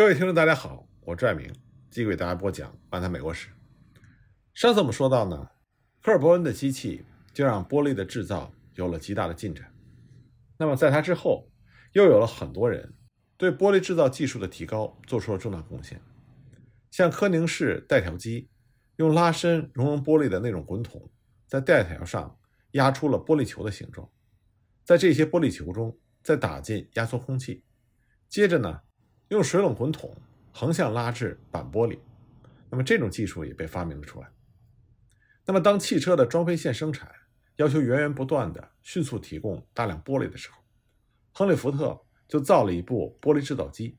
各位听众，大家好，我翟明，继续给大家播讲《漫谈美国史》。上次我们说到呢，科尔伯恩的机器就让玻璃的制造有了极大的进展。那么在它之后，又有了很多人对玻璃制造技术的提高做出了重大贡献，像科宁式带条机，用拉伸熔融玻璃的那种滚筒，在带条上压出了玻璃球的形状，在这些玻璃球中再打进压缩空气，接着呢。用水冷滚筒横向拉制板玻璃，那么这种技术也被发明了出来。那么，当汽车的装配线生产要求源源不断的迅速提供大量玻璃的时候，亨利·福特就造了一部玻璃制造机。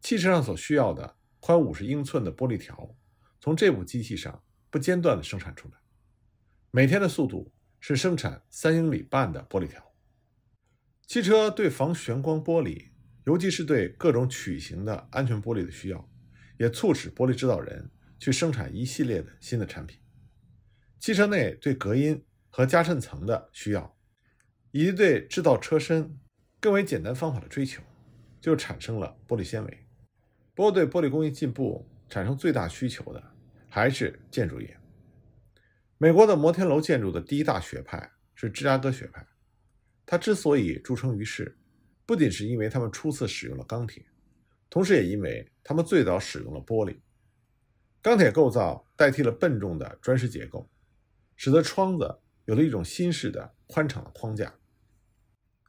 汽车上所需要的宽五十英寸的玻璃条，从这部机器上不间断地生产出来，每天的速度是生产三英里半的玻璃条。汽车对防眩光玻璃。尤其是对各种曲形的安全玻璃的需要，也促使玻璃制造人去生产一系列的新的产品。汽车内对隔音和加衬层的需要，以及对制造车身更为简单方法的追求，就产生了玻璃纤维。不过，对玻璃工艺进步产生最大需求的还是建筑业。美国的摩天楼建筑的第一大学派是芝加哥学派，它之所以著称于世。不仅是因为他们初次使用了钢铁，同时也因为他们最早使用了玻璃。钢铁构造代替了笨重的砖石结构，使得窗子有了一种新式的宽敞的框架。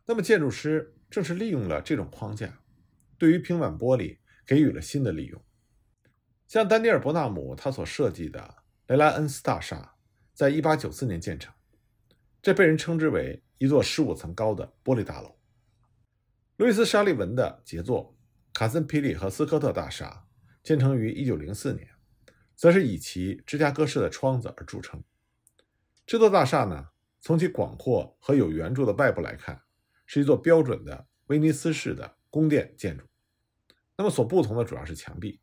那么建筑师正是利用了这种框架，对于平板玻璃给予了新的利用。像丹尼尔伯纳姆他所设计的雷拉恩斯大厦，在一八九四年建成，这被人称之为一座十五层高的玻璃大楼。路易斯·沙利文的杰作——卡森皮利和斯科特大厦，建成于一九零四年，则是以其芝加哥市的窗子而著称。这座大厦呢，从其广阔和有圆柱的外部来看，是一座标准的威尼斯式的宫殿建筑。那么，所不同的主要是墙壁，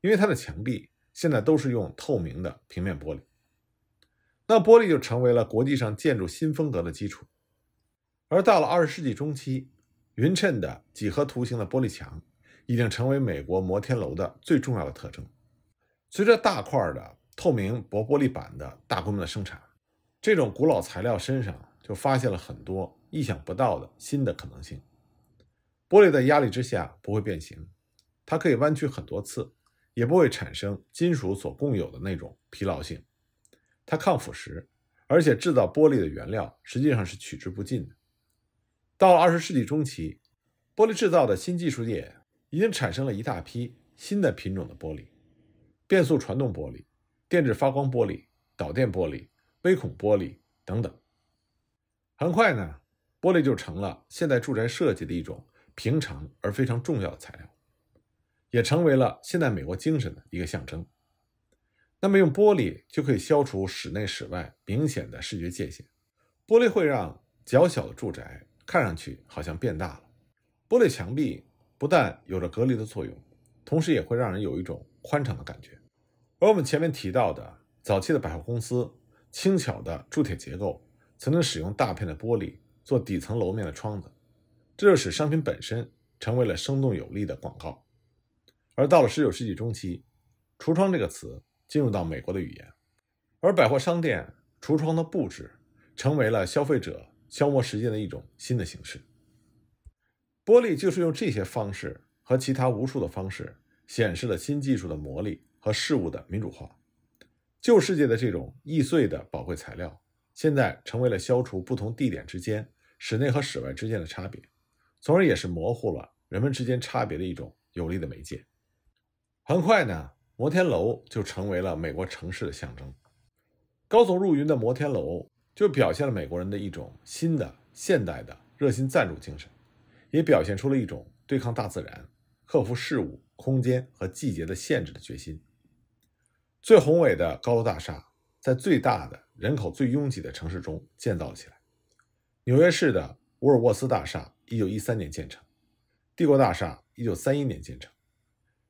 因为它的墙壁现在都是用透明的平面玻璃。那玻璃就成为了国际上建筑新风格的基础。而到了二十世纪中期，匀称的几何图形的玻璃墙已经成为美国摩天楼的最重要的特征。随着大块的透明薄玻璃板的大规模的生产，这种古老材料身上就发现了很多意想不到的新的可能性。玻璃在压力之下不会变形，它可以弯曲很多次，也不会产生金属所共有的那种疲劳性。它抗腐蚀，而且制造玻璃的原料实际上是取之不尽的。到了二十世纪中期，玻璃制造的新技术界已经产生了一大批新的品种的玻璃，变速传动玻璃、电致发光玻璃、导电玻璃、微孔玻璃等等。很快呢，玻璃就成了现代住宅设计的一种平常而非常重要的材料，也成为了现代美国精神的一个象征。那么，用玻璃就可以消除室内室外明显的视觉界限，玻璃会让较小的住宅。看上去好像变大了。玻璃墙壁不但有着隔离的作用，同时也会让人有一种宽敞的感觉。而我们前面提到的早期的百货公司，轻巧的铸铁结构，曾经使用大片的玻璃做底层楼面的窗子，这就使商品本身成为了生动有力的广告。而到了19世纪中期，橱窗这个词进入到美国的语言，而百货商店橱窗的布置成为了消费者。消磨时间的一种新的形式。玻璃就是用这些方式和其他无数的方式，显示了新技术的魔力和事物的民主化。旧世界的这种易碎的宝贵材料，现在成为了消除不同地点之间、室内和室外之间的差别，从而也是模糊了人们之间差别的一种有力的媒介。很快呢，摩天楼就成为了美国城市的象征。高耸入云的摩天楼。就表现了美国人的一种新的现代的热心赞助精神，也表现出了一种对抗大自然、克服事物、空间和季节的限制的决心。最宏伟的高楼大厦在最大的人口最拥挤的城市中建造了起来。纽约市的沃尔沃斯大厦，一九一三年建成；帝国大厦，一九三一年建成；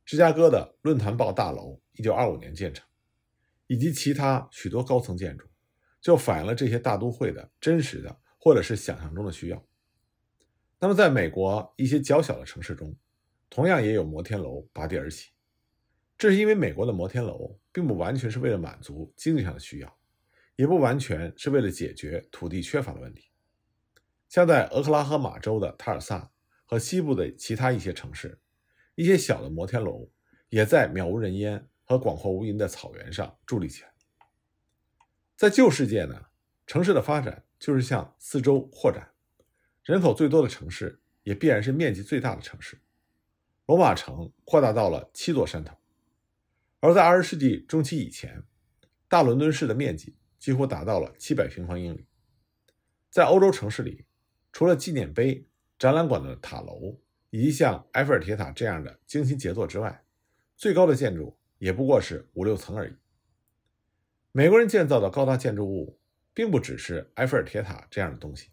芝加哥的论坛报大楼，一九二五年建成，以及其他许多高层建筑。就反映了这些大都会的真实的或者是想象中的需要。那么，在美国一些较小的城市中，同样也有摩天楼拔地而起。这是因为美国的摩天楼并不完全是为了满足经济上的需要，也不完全是为了解决土地缺乏的问题。像在俄克拉荷马州的塔尔萨和西部的其他一些城市，一些小的摩天楼也在渺无人烟和广阔无垠的草原上伫立起来。在旧世界呢，城市的发展就是向四周扩展，人口最多的城市也必然是面积最大的城市。罗马城扩大到了七座山头，而在二十世纪中期以前，大伦敦市的面积几乎达到了七百平方英里。在欧洲城市里，除了纪念碑、展览馆的塔楼以及像埃菲尔铁塔这样的精心杰作之外，最高的建筑也不过是五六层而已。美国人建造的高大建筑物，并不只是埃菲尔铁塔这样的东西，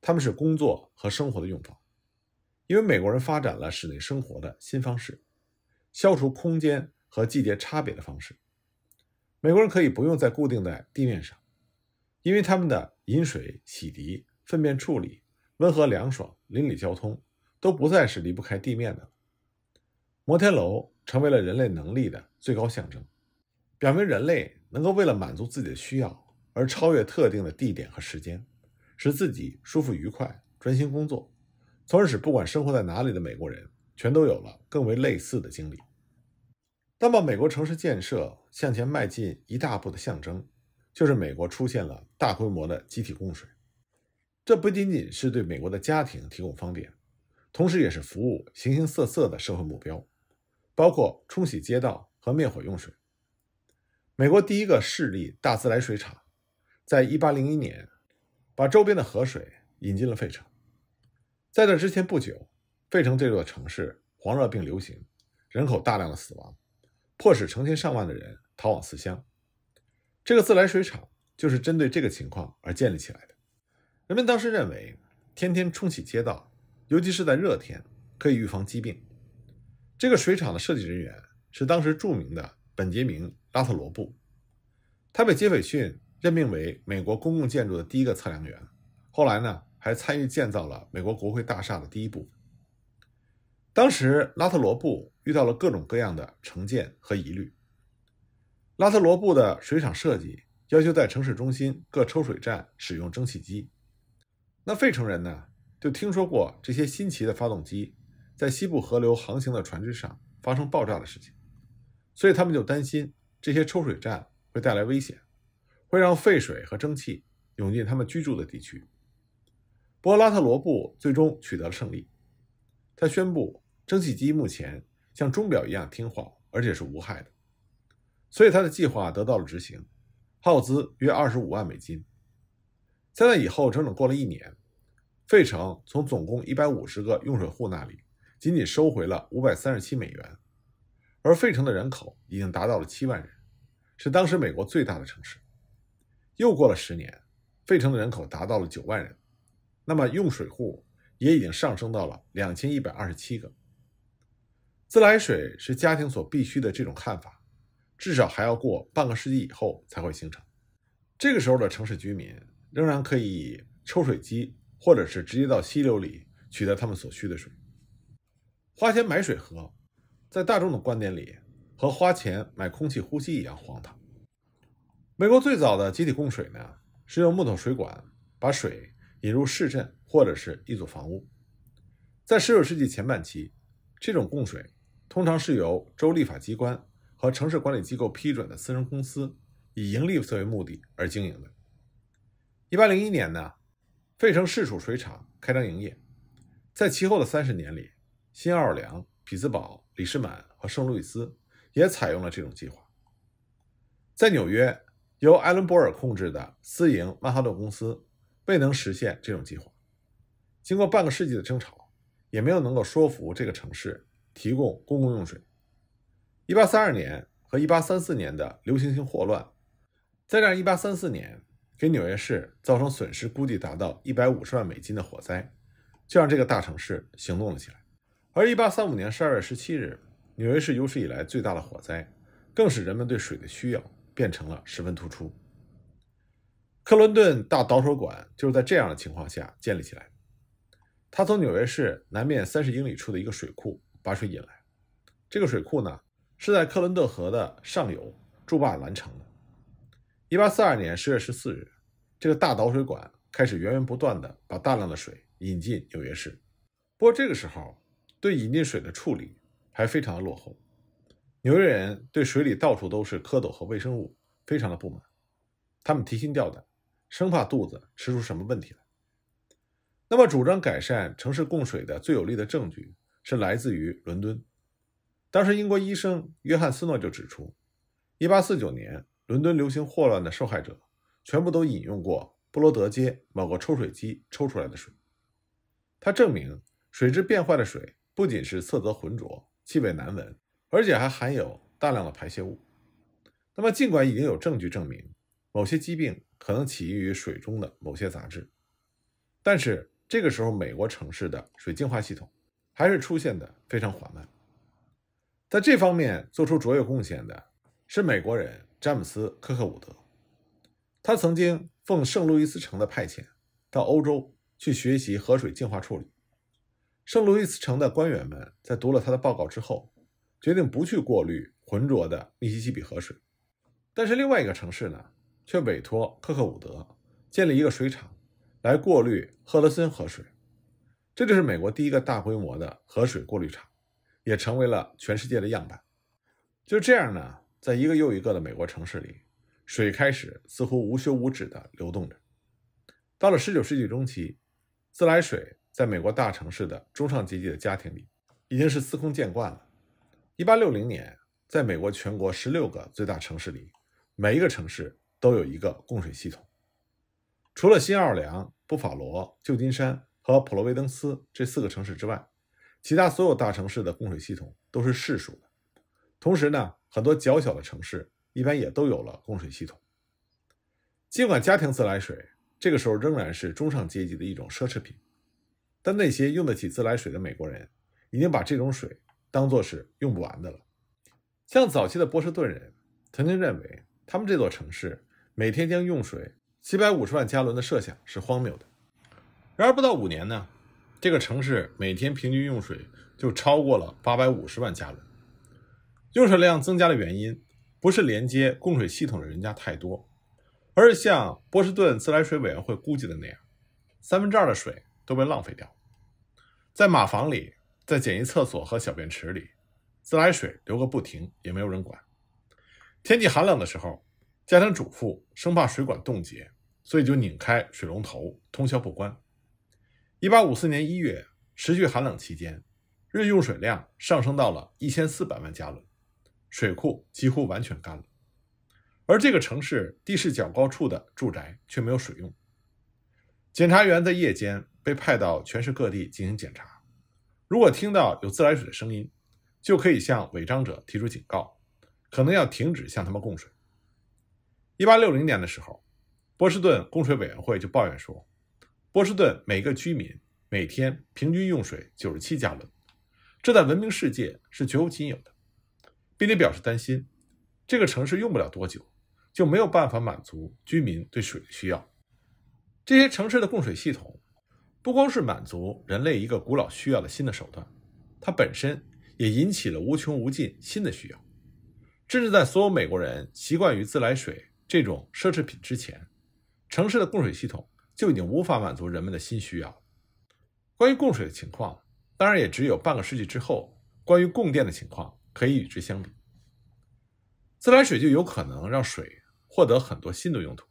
它们是工作和生活的用房，因为美国人发展了室内生活的新方式，消除空间和季节差别的方式。美国人可以不用再固定在地面上，因为他们的饮水、洗涤、粪便处理、温和凉爽、邻里交通都不再是离不开地面的。摩天楼成为了人类能力的最高象征，表明人类。能够为了满足自己的需要而超越特定的地点和时间，使自己舒服愉快、专心工作，从而使不管生活在哪里的美国人全都有了更为类似的经历。那么，美国城市建设向前迈进一大步的象征，就是美国出现了大规模的集体供水。这不仅仅是对美国的家庭提供方便，同时也是服务形形色色的社会目标，包括冲洗街道和灭火用水。美国第一个势力大自来水厂，在一八零一年，把周边的河水引进了费城。在这之前不久，费城这座城市黄热病流行，人口大量的死亡，迫使成千上万的人逃往四乡。这个自来水厂就是针对这个情况而建立起来的。人们当时认为，天天冲洗街道，尤其是在热天，可以预防疾病。这个水厂的设计人员是当时著名的本杰明。拉特罗布，他被杰斐逊任命为美国公共建筑的第一个测量员，后来呢还参与建造了美国国会大厦的第一部。当时拉特罗布遇到了各种各样的成见和疑虑。拉特罗布的水厂设计要求在城市中心各抽水站使用蒸汽机，那费城人呢就听说过这些新奇的发动机在西部河流航行的船只上发生爆炸的事情，所以他们就担心。这些抽水站会带来危险，会让废水和蒸汽涌进他们居住的地区。波拉特罗布最终取得了胜利，他宣布蒸汽机目前像钟表一样听话，而且是无害的，所以他的计划得到了执行，耗资约二十五万美金。在那以后整整过了一年，费城从总共一百五十个用水户那里仅仅收回了五百三十七美元。而费城的人口已经达到了七万人，是当时美国最大的城市。又过了十年，费城的人口达到了九万人，那么用水户也已经上升到了两千一百二十七个。自来水是家庭所必需的这种看法，至少还要过半个世纪以后才会形成。这个时候的城市居民仍然可以抽水机，或者是直接到溪流里取得他们所需的水，花钱买水喝。在大众的观点里，和花钱买空气呼吸一样荒唐。美国最早的集体供水呢，是用木头水管把水引入市镇或者是一组房屋。在19世纪前半期，这种供水通常是由州立法机关和城市管理机构批准的私人公司以盈利为目的而经营的。1801年呢，费城市属水厂开张营业。在其后的30年里，新奥尔良。匹兹堡、李士满和圣路易斯也采用了这种计划。在纽约，由艾伦·博尔控制的私营曼哈顿公司未能实现这种计划。经过半个世纪的争吵，也没有能够说服这个城市提供公共用水。1832年和1834年的流行性霍乱，加让1834年给纽约市造成损失估计达到150万美金的火灾，就让这个大城市行动了起来。而一八三五年十二月十七日，纽约市有史以来最大的火灾，更使人们对水的需要变成了十分突出。克伦顿大导水管就是在这样的情况下建立起来。它从纽约市南面三十英里处的一个水库把水引来。这个水库呢，是在克伦顿河的上游筑坝完成的。一八四二年十月十四日，这个大导水管开始源源不断的把大量的水引进纽约市。不过这个时候。对引进水的处理还非常的落后，纽约人对水里到处都是蝌蚪和微生物非常的不满，他们提心吊胆，生怕肚子吃出什么问题来。那么，主张改善城市供水的最有力的证据是来自于伦敦，当时英国医生约翰斯诺就指出，一八四九年伦敦流行霍乱的受害者全部都饮用过布罗德街某个抽水机抽出来的水，他证明水质变坏的水。不仅是色泽浑浊、气味难闻，而且还含有大量的排泄物。那么，尽管已经有证据证明某些疾病可能起于水中的某些杂质，但是这个时候，美国城市的水净化系统还是出现的非常缓慢。在这方面做出卓越贡献的是美国人詹姆斯·科克伍德，他曾经奉圣路易斯城的派遣到欧洲去学习河水净化处理。圣路易斯城的官员们在读了他的报告之后，决定不去过滤浑浊的密西西比河水。但是另外一个城市呢，却委托科克伍德建立一个水厂来过滤赫德森河水。这就是美国第一个大规模的河水过滤厂，也成为了全世界的样板。就这样呢，在一个又一个的美国城市里，水开始似乎无休无止地流动着。到了19世纪中期，自来水。在美国大城市的中上阶级的家庭里，已经是司空见惯了。一八六零年，在美国全国十六个最大城市里，每一个城市都有一个供水系统。除了新奥尔良、布法罗、旧金山和普罗维登斯这四个城市之外，其他所有大城市的供水系统都是市属的。同时呢，很多较小的城市一般也都有了供水系统。尽管家庭自来水这个时候仍然是中上阶级的一种奢侈品。但那些用得起自来水的美国人，已经把这种水当作是用不完的了。像早期的波士顿人曾经认为，他们这座城市每天将用水七百五十万加仑的设想是荒谬的。然而，不到五年呢，这个城市每天平均用水就超过了八百五十万加仑。用水量增加的原因，不是连接供水系统的人家太多，而是像波士顿自来水委员会估计的那样，三分之二的水。都被浪费掉，在马房里，在简易厕所和小便池里，自来水流个不停，也没有人管。天气寒冷的时候，家庭主妇生怕水管冻结，所以就拧开水龙头，通宵不关。一八五四年一月，持续寒冷期间，日用水量上升到了一千四百万加仑，水库几乎完全干了。而这个城市地势较高处的住宅却没有水用。检查员在夜间。被派到全市各地进行检查，如果听到有自来水的声音，就可以向违章者提出警告，可能要停止向他们供水。一八六零年的时候，波士顿供水委员会就抱怨说，波士顿每个居民每天平均用水九十七加仑，这在文明世界是绝无仅有的，并且表示担心，这个城市用不了多久就没有办法满足居民对水的需要，这些城市的供水系统。不光是满足人类一个古老需要的新的手段，它本身也引起了无穷无尽新的需要。甚至在所有美国人习惯于自来水这种奢侈品之前，城市的供水系统就已经无法满足人们的新需要关于供水的情况，当然也只有半个世纪之后，关于供电的情况可以与之相比。自来水就有可能让水获得很多新的用途，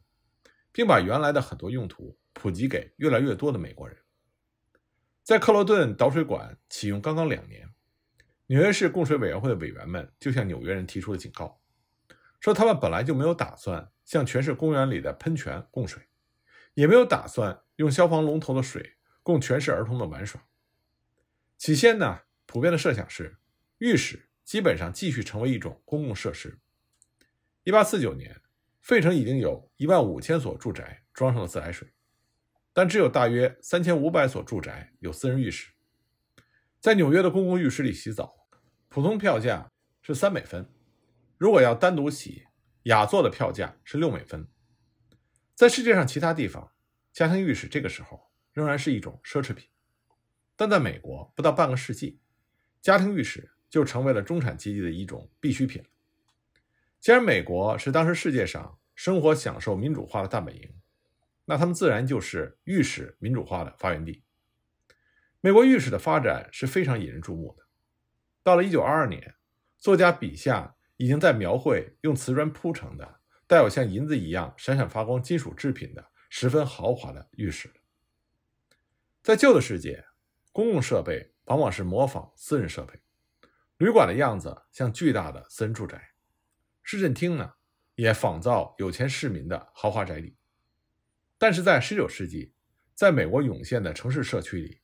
并把原来的很多用途普及给越来越多的美国人。在克罗顿导水管启用刚刚两年，纽约市供水委员会的委员们就向纽约人提出了警告，说他们本来就没有打算向全市公园里的喷泉供水，也没有打算用消防龙头的水供全市儿童的玩耍。起先呢，普遍的设想是浴室基本上继续成为一种公共设施。1849年，费城已经有一万五千所住宅装上了自来水。但只有大约三千五百所住宅有私人浴室，在纽约的公共浴室里洗澡，普通票价是三美分；如果要单独洗，雅座的票价是六美分。在世界上其他地方，家庭浴室这个时候仍然是一种奢侈品，但在美国不到半个世纪，家庭浴室就成为了中产阶级的一种必需品。既然美国是当时世界上生活享受民主化的大本营。那他们自然就是御史民主化的发源地。美国浴室的发展是非常引人注目的。到了1922年，作家笔下已经在描绘用瓷砖铺成的、带有像银子一样闪闪发光金属制品的、十分豪华的浴室了。在旧的世界，公共设备往往是模仿私人设备，旅馆的样子像巨大的私人住宅，市政厅呢也仿造有钱市民的豪华宅邸。但是在19世纪，在美国涌现的城市社区里，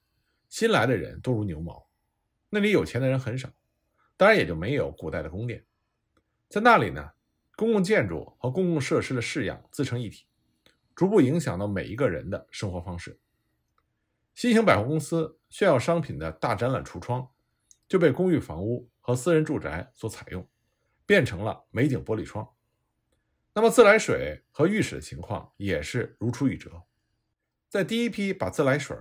新来的人多如牛毛，那里有钱的人很少，当然也就没有古代的宫殿。在那里呢，公共建筑和公共设施的式样自成一体，逐步影响到每一个人的生活方式。新型百货公司炫耀商品的大展览橱窗，就被公寓房屋和私人住宅所采用，变成了美景玻璃窗。那么自来水和浴室的情况也是如出一辙。在第一批把自来水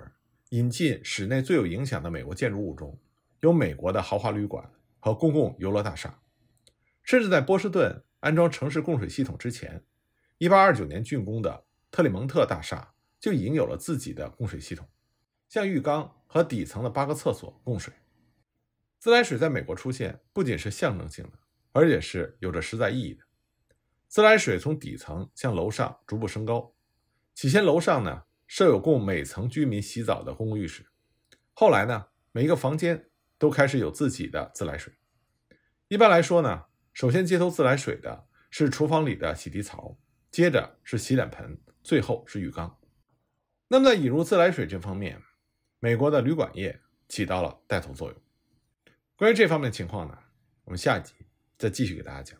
引进室内最有影响的美国建筑物中，有美国的豪华旅馆和公共游乐大厦。甚至在波士顿安装城市供水系统之前，1829年竣工的特里蒙特大厦就已经有了自己的供水系统，向浴缸和底层的八个厕所供水。自来水在美国出现，不仅是象征性的，而且是有着实在意义的。自来水从底层向楼上逐步升高，起先楼上呢设有供每层居民洗澡的公共浴室，后来呢每一个房间都开始有自己的自来水。一般来说呢，首先接头自来水的是厨房里的洗涤槽，接着是洗脸盆，最后是浴缸。那么在引入自来水这方面，美国的旅馆业起到了带头作用。关于这方面的情况呢，我们下集再继续给大家讲。